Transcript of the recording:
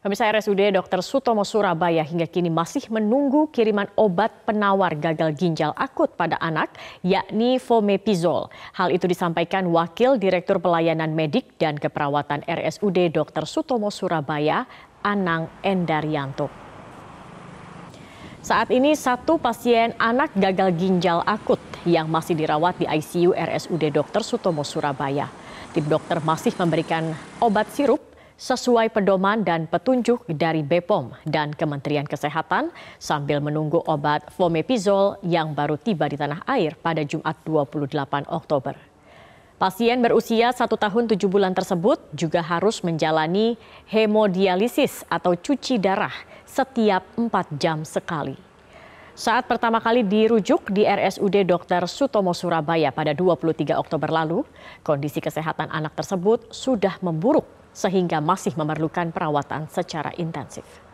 Pemirsa RSUD Dr. Sutomo Surabaya hingga kini masih menunggu kiriman obat penawar gagal ginjal akut pada anak, yakni fomepizol. Hal itu disampaikan Wakil Direktur Pelayanan Medik dan Keperawatan RSUD Dr. Sutomo Surabaya, Anang Endaryanto. Saat ini satu pasien anak gagal ginjal akut yang masih dirawat di ICU RSUD Dr. Sutomo Surabaya. Tim dokter masih memberikan obat sirup sesuai pedoman dan petunjuk dari BPOM dan Kementerian Kesehatan sambil menunggu obat fomepizol yang baru tiba di tanah air pada Jumat 28 Oktober. Pasien berusia 1 tahun 7 bulan tersebut juga harus menjalani hemodialisis atau cuci darah setiap 4 jam sekali. Saat pertama kali dirujuk di RSUD Dr. Sutomo Surabaya pada 23 Oktober lalu, kondisi kesehatan anak tersebut sudah memburuk sehingga masih memerlukan perawatan secara intensif.